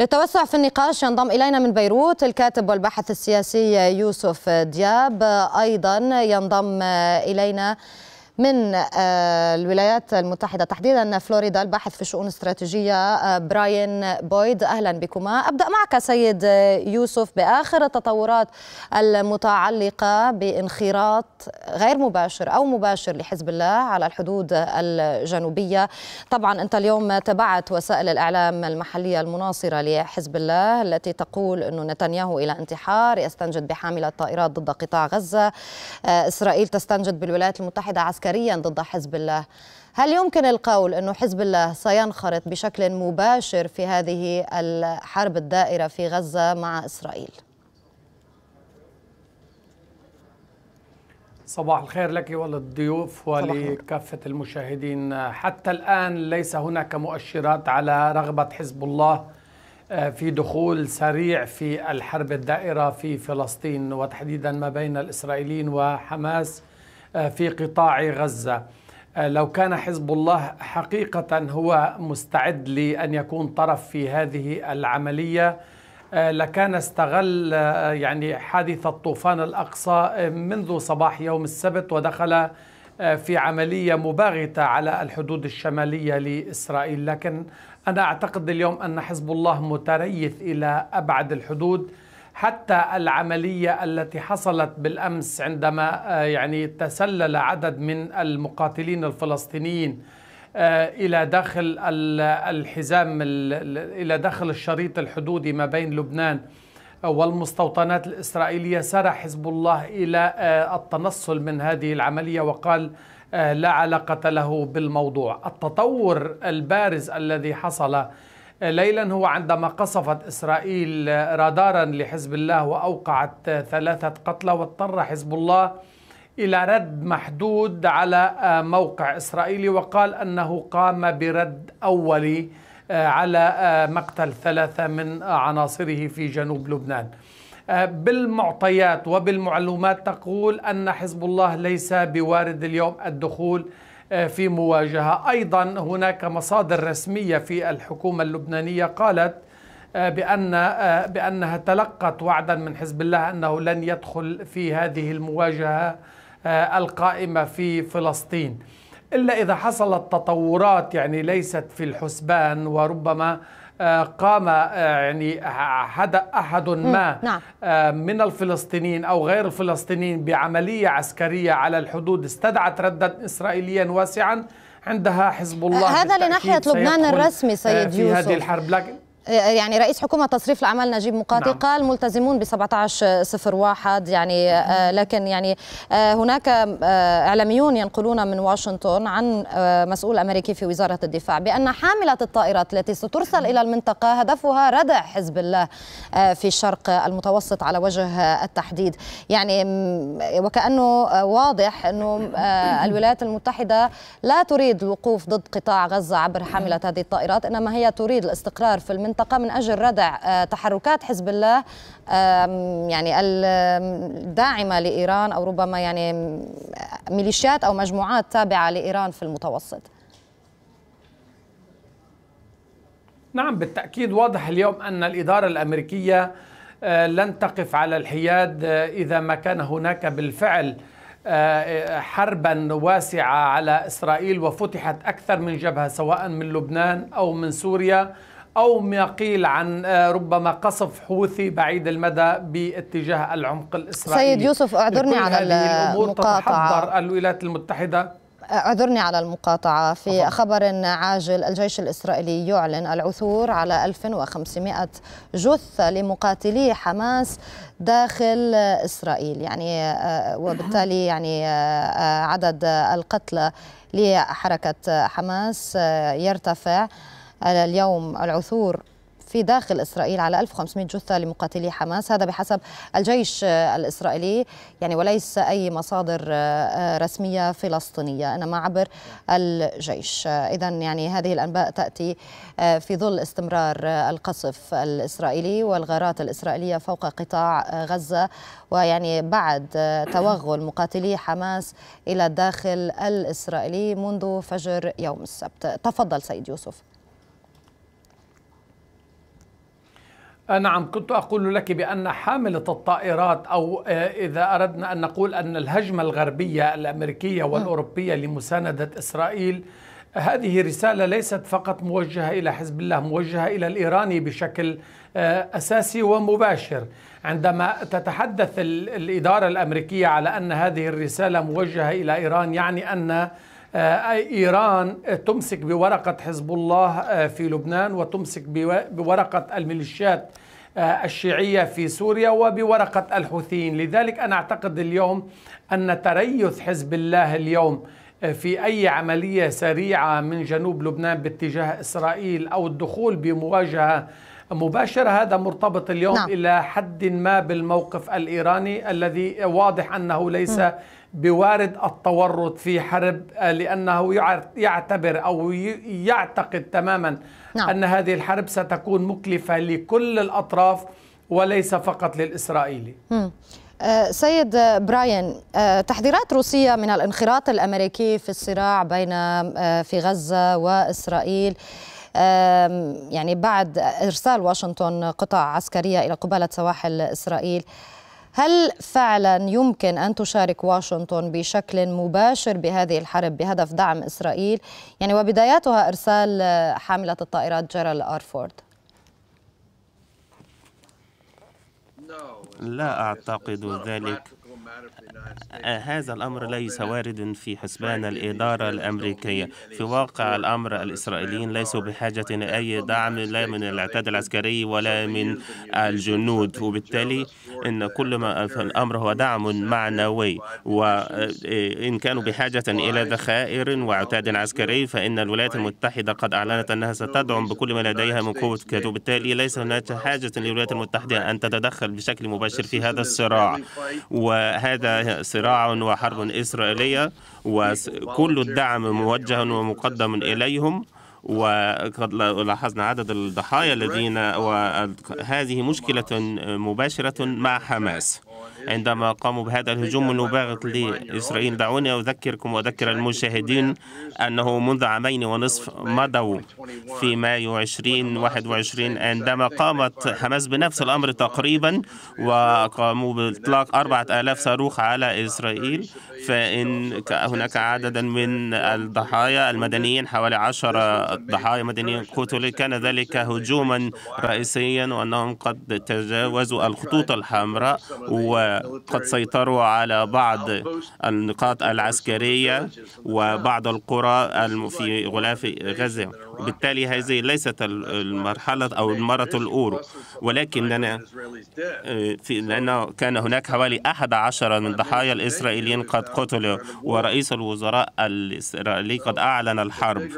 للتوسع في النقاش ينضم إلينا من بيروت الكاتب والباحث السياسي يوسف دياب أيضا ينضم إلينا من آه، الولايات المتحدة تحديدا فلوريدا الباحث في الشؤون الاستراتيجية آه، براين بويد أهلا بكما أبدأ معك سيد يوسف بآخر التطورات المتعلقة بانخراط غير مباشر أو مباشر لحزب الله على الحدود الجنوبية طبعا أنت اليوم تبعت وسائل الإعلام المحلية المناصرة لحزب الله التي تقول أن نتنياهو إلى انتحار يستنجد بحاملة طائرات ضد قطاع غزة آه، إسرائيل تستنجد بالولايات المتحدة عسكرية عسكريا ضد حزب الله هل يمكن القول أن حزب الله سينخرط بشكل مباشر في هذه الحرب الدائرة في غزة مع إسرائيل؟ صباح الخير لك وللضيوف ولكافة المشاهدين حتى الآن ليس هناك مؤشرات على رغبة حزب الله آه، في دخول سريع في الحرب الدائرة في فلسطين وتحديدا ما بين الإسرائيليين وحماس آه، في قطاع غزة آه، لو كان حزب الله حقيقة هو مستعد لأن يكون طرف في هذه العملية آه، لكان استغل يعني حادثة طوفان الأقصى منذ صباح يوم السبت ودخل في عملية مباغتة على الحدود الشمالية لإسرائيل لكن أنا أعتقد اليوم أن حزب الله متريث إلى أبعد الحدود حتى العملية التي حصلت بالأمس عندما آه، يعني تسلل عدد من المقاتلين الفلسطينيين آه، إلى داخل الحزام إلى داخل الشريط الحدودي ما بين لبنان والمستوطنات الإسرائيلية سار حزب الله إلى آه، التنصل من هذه العملية وقال لا علاقة له بالموضوع التطور البارز الذي حصل ليلا هو عندما قصفت إسرائيل رادارا لحزب الله وأوقعت ثلاثة قتلى واضطر حزب الله إلى رد محدود على موقع إسرائيلي وقال أنه قام برد أولي آه، على آه، مقتل ثلاثة من عناصره في جنوب لبنان آه، بالمعطيات وبالمعلومات تقول أن حزب الله ليس بوارد اليوم الدخول آه، في مواجهة أيضا هناك مصادر رسمية في الحكومة اللبنانية قالت آه، بأن آه، بأنها تلقت وعدا من حزب الله أنه لن يدخل في هذه المواجهة القائمة في فلسطين إلا إذا حصلت تطورات يعني ليست في الحسبان وربما آه، قام آه، يعني حد أحد ما نعم. آه، من الفلسطينيين أو غير الفلسطينيين بعملية عسكرية على الحدود استدعت ردا إسرائيليا واسعا عندها حزب الله هذا لناحية لبنان الرسمي سيد يوسف في هذه الحرب لكن آه، يعني رئيس حكومة تصريف الأعمال نجيب مقاتل نعم. قال ملتزمون ب 1701 يعني آه، لكن يعني آه، هناك إعلاميون ينقلون من واشنطن عن مسؤول أمريكي في وزارة الدفاع بأن حاملة الطائرات التي سترسل إلى المنطقة هدفها ردع حزب الله في الشرق المتوسط على وجه التحديد يعني وكأنه واضح أنه الولايات المتحدة لا تريد الوقوف ضد قطاع غزة عبر حاملة هذه الطائرات إنما هي تريد الاستقرار في المنطقة المنطقة من أجل ردع آه، تحركات حزب الله يعني الداعمة لإيران أو ربما يعني ميليشيات أو مجموعات تابعة لإيران في المتوسط نعم بالتأكيد واضح اليوم أن الإدارة الأمريكية آه، لن تقف على الحياد آه، إذا ما كان هناك بالفعل حربا واسعة على إسرائيل وفتحت أكثر من جبهة سواء من لبنان أو من سوريا أو ما قيل عن آه، ربما قصف حوثي بعيد المدى باتجاه العمق الإسرائيلي سيد يوسف أعذرني على المقاطعة تتحضر الولايات المتحدة اعذرني على المقاطعة في خبر عاجل الجيش الإسرائيلي يعلن العثور على 1500 جثة لمقاتلي حماس داخل إسرائيل يعني آه، وبالتالي يعني آه، عدد القتلى لحركة حماس يرتفع اليوم العثور في داخل إسرائيل على 1500 جثة لمقاتلي حماس هذا بحسب الجيش الإسرائيلي يعني وليس أي مصادر آه، آه، رسمية فلسطينية إنما عبر الجيش آه، إذا يعني هذه الأنباء تأتي في ظل استمرار القصف الإسرائيلي والغارات الإسرائيلية فوق قطاع غزة ويعني بعد توغل مقاتلي حماس إلى الداخل الإسرائيلي منذ فجر يوم السبت تفضل سيد يوسف آه، نعم كنت أقول لك بأن حاملة الطائرات أو آه، إذا أردنا أن نقول أن الهجمة الغربية الأمريكية نعم. والأوروبية لمساندة إسرائيل هذه رسالة ليست فقط موجهة إلى حزب الله موجهة إلى الإيراني بشكل آه، أساسي ومباشر عندما تتحدث الإدارة الأمريكية على أن هذه الرسالة موجهة إلى إيران يعني أن آه، إيران تمسك بورقة حزب الله آه، في لبنان وتمسك بورقة الميليشيات آه، الشيعية في سوريا وبورقة الحوثيين لذلك أنا أعتقد اليوم أن تريث حزب الله اليوم في أي عملية سريعة من جنوب لبنان باتجاه إسرائيل أو الدخول بمواجهة مباشرة هذا مرتبط اليوم نعم. إلى حد ما بالموقف الإيراني الذي واضح أنه ليس م. بوارد التورط في حرب لأنه يعتبر أو يعتقد تماما نعم. أن هذه الحرب ستكون مكلفة لكل الأطراف وليس فقط للإسرائيلي م. آه، سيد براين آه، تحذيرات روسية من الانخراط الأمريكي في الصراع بين آه، في غزة وإسرائيل يعني بعد إرسال واشنطن قطع عسكرية إلى قبالة سواحل إسرائيل هل فعلا يمكن ان تشارك واشنطن بشكل مباشر بهذه الحرب بهدف دعم اسرائيل يعني وبداياتها ارسال حامله الطائرات جيرال ارفورد لا اعتقد ذلك آه، هذا الأمر ليس واردا في حسبان الإدارة الأمريكية في واقع الأمر الإسرائيليين ليسوا بحاجة لأي دعم لا من الاعتاد العسكري ولا من الجنود وبالتالي إن كل ما في الأمر هو دعم معنوي وإن كانوا بحاجة إلى ذخائر وعتاد عسكري فإن الولايات المتحدة قد أعلنت أنها ستدعم بكل ما لديها من قوة كاتو وبالتالي ليس هناك حاجة للولايات المتحدة أن تتدخل بشكل مباشر في هذا الصراع و هذا صراع وحرب إسرائيلية وكل الدعم موجه ومقدم إليهم وقد لاحظنا عدد الضحايا الذين وهذه مشكلة مباشرة مع حماس عندما قاموا بهذا الهجوم المباغت لإسرائيل دعوني أذكركم وأذكر المشاهدين أنه منذ عامين ونصف مضوا في مايو 2021 عندما قامت حماس بنفس الأمر تقريبا وقاموا بإطلاق 4000 صاروخ على إسرائيل فإن هناك عددا من الضحايا المدنيين حوالي 10 ضحايا مدنيين قتلوا كان ذلك هجوما رئيسيا وأنهم قد تجاوزوا الخطوط الحمراء و قد سيطروا على بعض النقاط العسكرية وبعض القرى في غلاف غزة بالتالي هذه ليست المرحلة أو المرة الأولى ولكننا آه، في لأنه كان هناك حوالي 11 من ضحايا الإسرائيليين قد قتلوا ورئيس الوزراء الإسرائيلي قد أعلن الحرب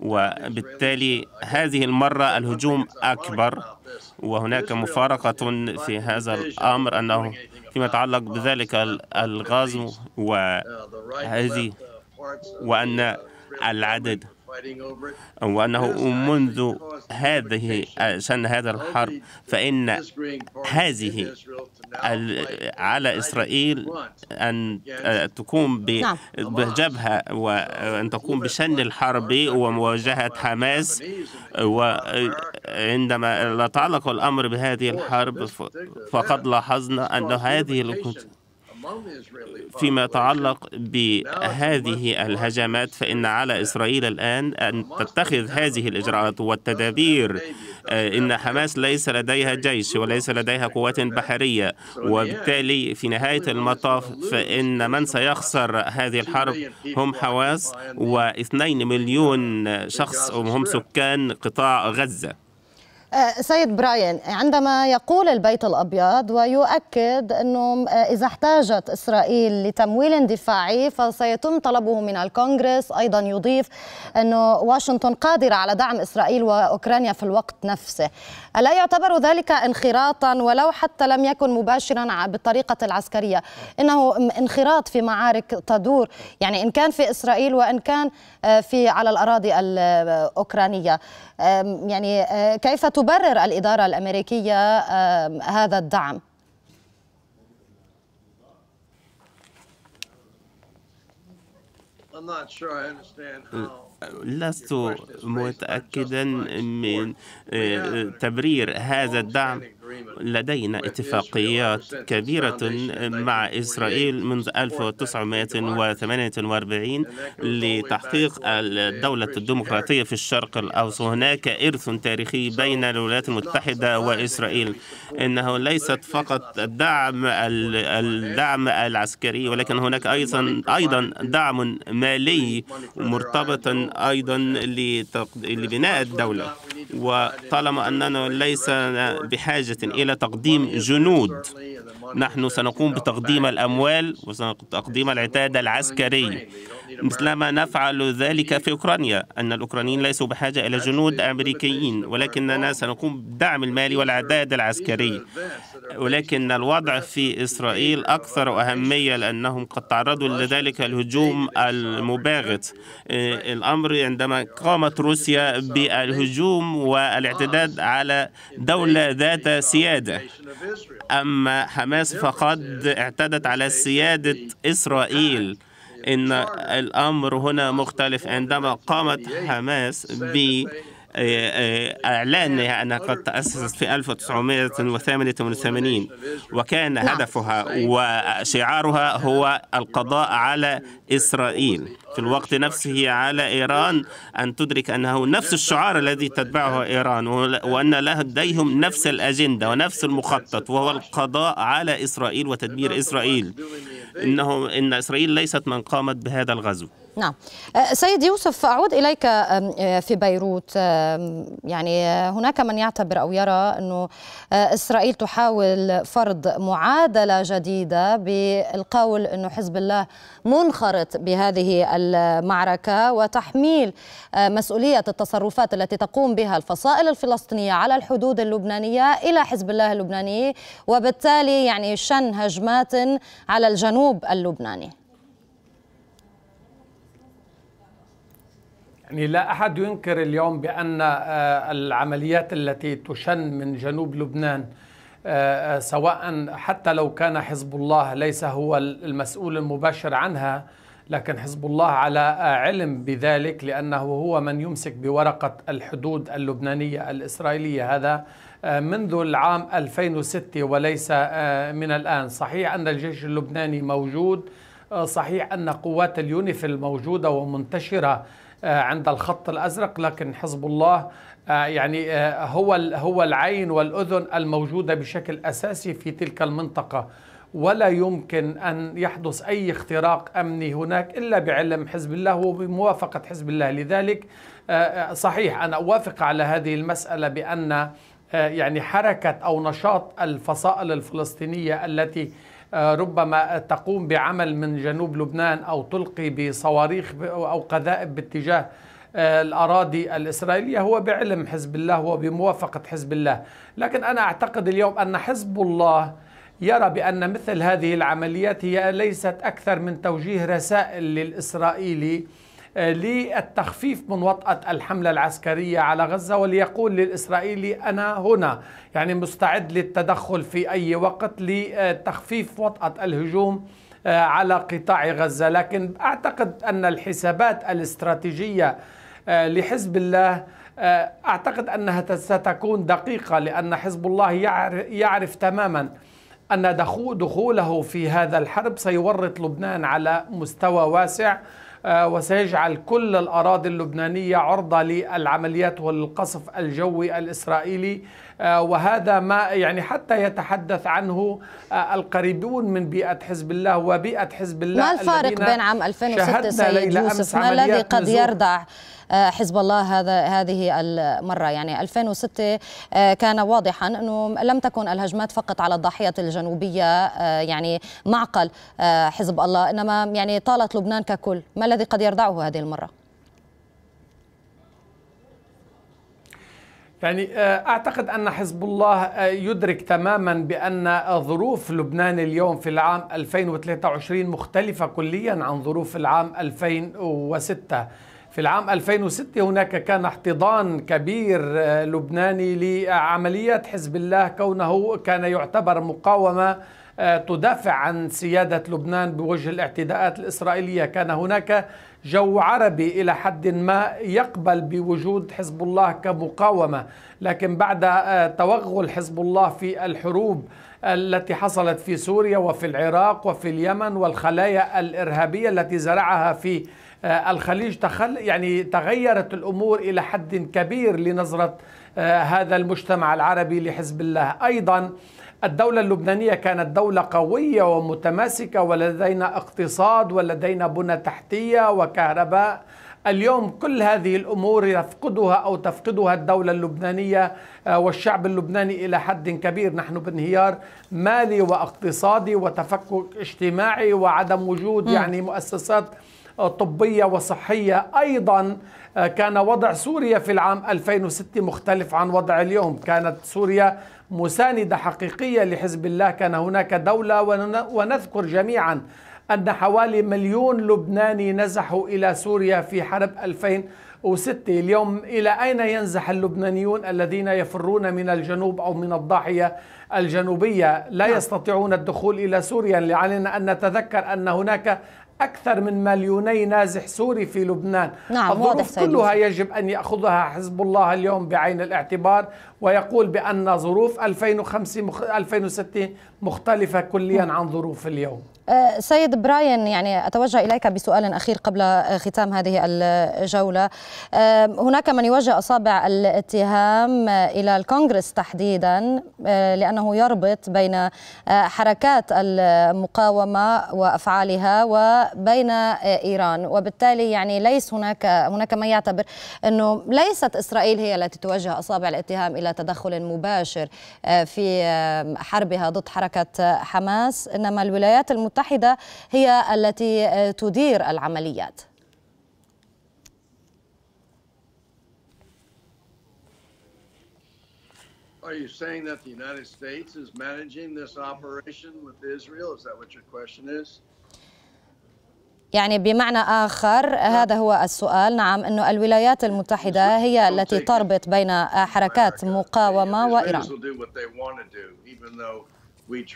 وبالتالي هذه المرة الهجوم أكبر وهناك مفارقة في هذا الأمر أنه فيما يتعلق بذلك الغاز وهذه وأن العدد وأنه منذ هذه سنة هذا الحرب فإن هذه على إسرائيل آه، نعم. آه، أن تقوم بجبهة وأن تقوم بشن الحرب ومواجهة حماس وعندما آه، تعلق الأمر بهذه الحرب فقد لاحظنا أن هذه الكتب فيما يتعلق بهذه الهجمات فإن على إسرائيل الآن أن تتخذ هذه الإجراءات والتدابير آه، إن حماس ليس لديها جيش وليس لديها قوات بحرية وبالتالي في نهاية المطاف فإن من سيخسر هذه الحرب هم حواس واثنين مليون شخص وهم سكان قطاع غزة آه، سيد براين عندما يقول البيت الابيض ويؤكد انه آه، اذا احتاجت اسرائيل لتمويل دفاعي فسيتم طلبه من الكونغرس ايضا يضيف انه واشنطن قادره على دعم اسرائيل واوكرانيا في الوقت نفسه الا يعتبر ذلك انخراطا ولو حتى لم يكن مباشرا بالطريقه العسكريه انه انخراط في معارك تدور يعني ان كان في اسرائيل وان كان آه، في على الاراضي الاوكرانيه يعني كيف تبرر الإدارة الأمريكية هذا الدعم؟ لست متأكدا من آه، تبرير هذا الدعم لدينا اتفاقيات كبيرة مع إسرائيل منذ 1948 لتحقيق الدولة الديمقراطية في الشرق الأوسط هناك إرث تاريخي بين الولايات المتحدة وإسرائيل إنه ليست فقط الدعم الدعم العسكري ولكن هناك أيضا أيضا دعم مالي مرتبطا أيضا لبناء الدولة وطالما أننا ليس بحاجة إلى تقديم جنود نحن سنقوم بتقديم الأموال وسنقوم بتقديم العتاد العسكري مثلما نفعل ذلك في أوكرانيا أن الأوكرانيين ليسوا بحاجة إلى جنود أمريكيين ولكننا سنقوم بالدعم المالي والعداد العسكري ولكن الوضع في إسرائيل أكثر أهمية لأنهم قد تعرضوا لذلك الهجوم المباغت الأمر عندما قامت روسيا بالهجوم والاعتداد على دولة ذات سيادة أما حماس فقد اعتدت على سيادة إسرائيل إن الأمر هنا مختلف عندما قامت حماس ب آه، آه، إعلانها أنها قد تأسست في 1988 وكان نعم. هدفها وشعارها هو القضاء على إسرائيل في الوقت نفسه على إيران أن تدرك أنه نفس الشعار الذي تتبعه إيران وأن لديهم نفس الأجندة ونفس المخطط وهو القضاء على إسرائيل وتدمير إسرائيل انه ان اسرائيل ليست من قامت بهذا الغزو نعم أه، سيد يوسف أعود إليك أه، في بيروت يعني أه، هناك من يعتبر أو يرى أنه إسرائيل تحاول فرض معادلة جديدة بالقول أنه حزب الله منخرط بهذه المعركة وتحميل مسؤولية التصرفات التي تقوم بها الفصائل الفلسطينية على الحدود اللبنانية إلى حزب الله اللبناني وبالتالي يعني شن هجمات على الجنوب اللبناني يعني لا احد ينكر اليوم بان آه، العمليات التي تشن من جنوب لبنان آه، آه، سواء حتى لو كان حزب الله ليس هو المسؤول المباشر عنها لكن حزب الله على علم بذلك لانه هو من يمسك بورقه الحدود اللبنانيه الاسرائيليه هذا منذ العام 2006 وليس من الان، صحيح ان الجيش اللبناني موجود، صحيح ان قوات اليونيفيل موجوده ومنتشره آه، عند الخط الازرق لكن حزب الله آه، يعني آه، هو هو العين والاذن الموجوده بشكل اساسي في تلك المنطقه ولا يمكن ان يحدث اي اختراق امني هناك الا بعلم حزب الله وبموافقه حزب الله لذلك صحيح انا اوافق على هذه المساله بان يعني حركه او نشاط الفصائل الفلسطينيه التي آه، ربما تقوم بعمل من جنوب لبنان أو تلقي بصواريخ أو قذائب باتجاه آه، الأراضي الإسرائيلية هو بعلم حزب الله وبموافقة حزب الله لكن أنا أعتقد اليوم أن حزب الله يرى بأن مثل هذه العمليات هي ليست أكثر من توجيه رسائل للإسرائيلي للتخفيف من وطأة الحملة العسكرية على غزة وليقول للإسرائيلي أنا هنا يعني مستعد للتدخل في أي وقت لتخفيف وطأة الهجوم آه، على قطاع غزة لكن أعتقد أن الحسابات الاستراتيجية آه، لحزب الله آه، أعتقد أنها ستكون دقيقة لأن حزب الله يعرف تماما أن دخوله في هذا الحرب سيورط لبنان على مستوى واسع آه، وسيجعل كل الأراضي اللبنانية عرضة للعمليات والقصف الجوي الإسرائيلي آه، وهذا ما يعني حتى يتحدث عنه آه، القريبون من بيئة حزب الله وبيئة حزب الله ما الفارق بين عام 2006 سيد يوسف ما الذي قد يردع آه، حزب الله هذا هذه المره يعني 2006 كان واضحا انه لم تكن الهجمات فقط على الضاحيه الجنوبيه يعني معقل حزب الله انما يعني طالت لبنان ككل ما الذي قد يردعه هذه المره يعني آه، اعتقد ان حزب الله آه، يدرك تماما بان ظروف لبنان اليوم في العام 2023 مختلفه كليا عن ظروف العام 2006 في العام 2006 هناك كان احتضان كبير آه، لبناني لعمليات حزب الله كونه كان يعتبر مقاومه تدافع عن سيادة لبنان بوجه الاعتداءات الإسرائيلية كان هناك جو عربي إلى حد ما يقبل بوجود حزب الله كمقاومة لكن بعد آه، توغل حزب الله في الحروب التي حصلت في سوريا وفي العراق وفي اليمن والخلايا الإرهابية التي زرعها في آه، الخليج تخل يعني تغيرت الأمور إلى حد كبير لنظرة آه، هذا المجتمع العربي لحزب الله أيضا الدولة اللبنانية كانت دولة قوية ومتماسكة ولدينا اقتصاد ولدينا بنى تحتية وكهرباء اليوم كل هذه الأمور يفقدها أو تفقدها الدولة اللبنانية آه، والشعب اللبناني إلى حد كبير نحن بانهيار مالي واقتصادي وتفكك اجتماعي وعدم وجود يعني مؤسسات طبية وصحية أيضا آه، كان وضع سوريا في العام 2006 مختلف عن وضع اليوم كانت سوريا مساندة حقيقية لحزب الله كان هناك دولة ونذكر جميعا أن حوالي مليون لبناني نزحوا إلى سوريا في حرب 2006 اليوم إلى أين ينزح اللبنانيون الذين يفرون من الجنوب أو من الضاحية الجنوبية لا نعم. يستطيعون الدخول إلى سوريا لعلنا أن نتذكر أن هناك أكثر من مليوني نازح سوري في لبنان نعم الظروف كلها يجب أن يأخذها حزب الله اليوم بعين الاعتبار ويقول بأن ظروف 2005 2006 مختلفة كليا عن ظروف اليوم آه، سيد براين يعني اتوجه اليك بسؤال اخير قبل ختام هذه الجوله آه، هناك من يوجه اصابع الاتهام الى الكونغرس تحديدا آه، لانه يربط بين حركات المقاومه وافعالها وبين ايران وبالتالي يعني ليس هناك هناك من يعتبر انه ليست اسرائيل هي التي توجه اصابع الاتهام الى تدخل مباشر في حربها ضد حركه حماس انما الولايات المتحده المتحدة هي التي تدير العمليات Are you saying that the United States is managing this operation with Israel? Is that what your question is? يعني بمعنى آخر نعم. هذا هو السؤال نعم أن الولايات المتحدة هي التي تربط بين حركات مقاومة وإيران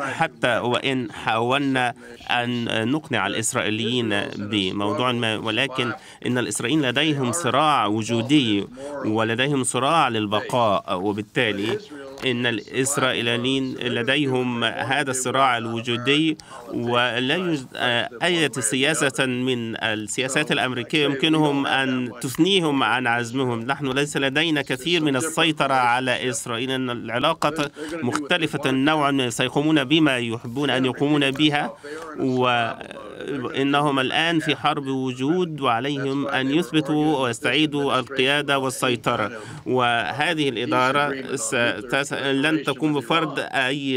حتى وإن حاولنا أن نقنع الإسرائيليين بموضوع ما ولكن إن الإسرائيليين لديهم صراع وجودي ولديهم صراع للبقاء وبالتالي إن الإسرائيليين لديهم هذا الصراع الوجودي ولا يوجد آه، أي سياسة من السياسات الأمريكية يمكنهم أن تثنيهم عن عزمهم نحن ليس لدينا كثير من السيطرة على إسرائيل إن العلاقة مختلفة نوعا سيقومون بما يحبون أن يقومون بها وإنهم الآن في حرب وجود وعليهم أن يثبتوا ويستعيدوا القيادة والسيطرة وهذه الإدارة ستس لن تقوم بفرض أي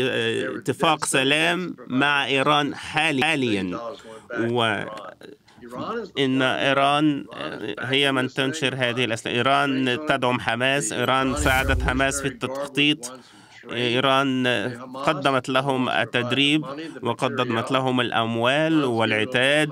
اتفاق سلام مع إيران حاليا و إن إيران هي من تنشر هذه الأسلحة إيران تدعم حماس إيران ساعدت حماس في التخطيط إيران قدمت لهم التدريب وقدمت لهم الأموال والعتاد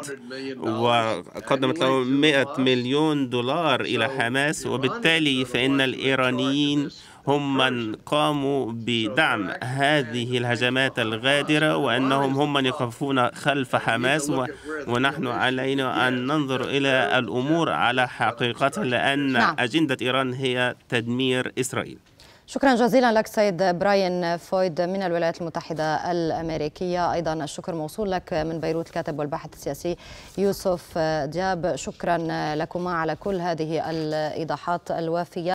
وقدمت لهم 100 مليون دولار إلى حماس وبالتالي فإن الإيرانيين هم من قاموا بدعم هذه الهجمات الغادرة وأنهم هم من يقفون خلف حماس ونحن علينا أن ننظر إلى الأمور على حقيقتها لأن نعم. أجندة إيران هي تدمير إسرائيل شكرا جزيلا لك سيد براين فويد من الولايات المتحدة الأمريكية أيضا الشكر موصول لك من بيروت الكاتب والباحث السياسي يوسف دياب شكرا لكما على كل هذه الإيضاحات الوافية